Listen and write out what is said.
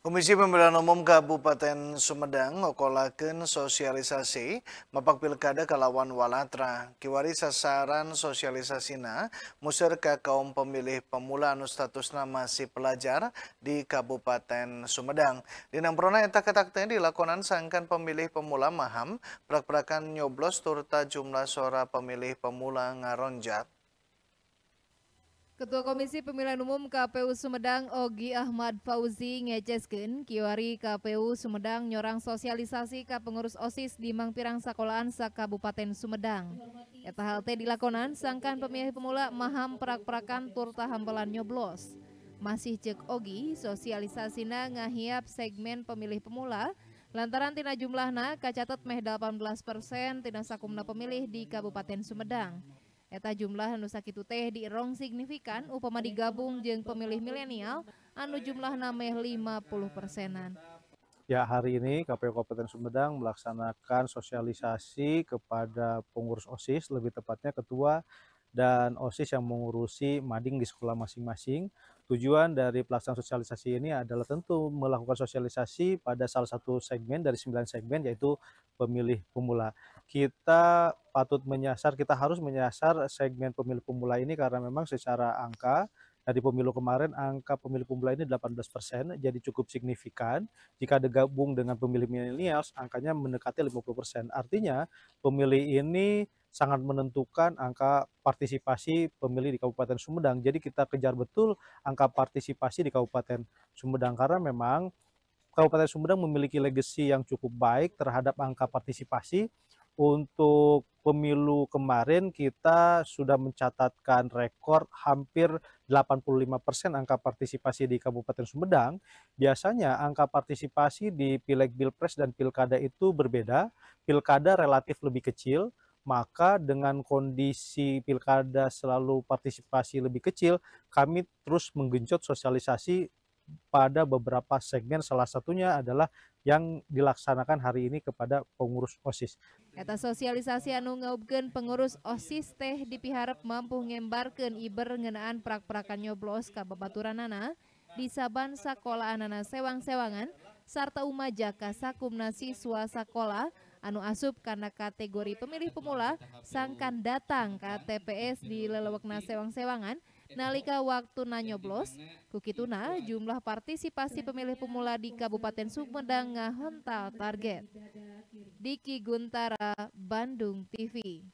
Komisi Pemilihan Umum Kabupaten Sumedang ngokolakeun sosialisasi mapak pilkada kalawan walatra. Kiwari sasaran sosialisasina musir ka kaum pemilih pemula anu statusna masih pelajar di Kabupaten Sumedang. Di namprona eta katakte dilakonan sangkan pemilih pemula maham prak-prakan nyoblos turta jumlah suara pemilih pemula ngaronjat. Ketua Komisi Pemilihan Umum KPU Sumedang Ogi Ahmad Fauzi ngeceskin kiwari KPU Sumedang nyorang sosialisasi ke pengurus OSIS di Mangpirang Sakolaan sa Kabupaten Sumedang. Eta hal teh dilakonan sangkan pemilih pemula maham perak-perakan tur hambalan nyoblos. Masih cek Ogi, sosialisasinya ngahiap segmen pemilih pemula lantaran tina jumlahna kacatet meh 18 persen tina sakumna pemilih di Kabupaten Sumedang. Eta jumlah anu sakitu teh rong signifikan upama digabung jeng pemilih milenial anu jumlah nameh 50 persenan. Ya hari ini KPU Kabupaten Sumedang melaksanakan sosialisasi kepada pengurus OSIS, lebih tepatnya ketua dan OSIS yang mengurusi mading di sekolah masing-masing. Tujuan dari pelaksanaan sosialisasi ini adalah tentu melakukan sosialisasi pada salah satu segmen dari sembilan segmen yaitu pemilih pemula kita patut menyasar, kita harus menyasar segmen pemilih pemula ini karena memang secara angka dari pemilu kemarin angka pemilih pemula ini 18% persen, jadi cukup signifikan. Jika digabung dengan pemilih milenials angkanya mendekati 50%. persen. Artinya pemilih ini sangat menentukan angka partisipasi pemilih di Kabupaten Sumedang. Jadi kita kejar betul angka partisipasi di Kabupaten Sumedang karena memang Kabupaten Sumedang memiliki legacy yang cukup baik terhadap angka partisipasi untuk pemilu kemarin kita sudah mencatatkan rekor hampir 85% angka partisipasi di Kabupaten Sumedang. Biasanya angka partisipasi di Pileg Pilpres dan Pilkada itu berbeda. Pilkada relatif lebih kecil, maka dengan kondisi pilkada selalu partisipasi lebih kecil, kami terus menggenjot sosialisasi pada beberapa segmen salah satunya adalah yang dilaksanakan hari ini kepada pengurus OSIS. Kata sosialisasi anu ngaubkeun pengurus OSIS teh dipiharap mampu ngembarkan iber ngenaan prak-prakan nyoblos ka nana di saban sakola anana sewang-sewangan serta umaja ka nasi siswa sakola anu asup karena kategori pemilih pemula sangkan datang ke TPS di lelewakna sewang-sewangan Nalika waktu nanyoblos, kukituna jumlah partisipasi pemilih pemula di Kabupaten Sumedang ngahental target. Diki Guntara, Bandung TV.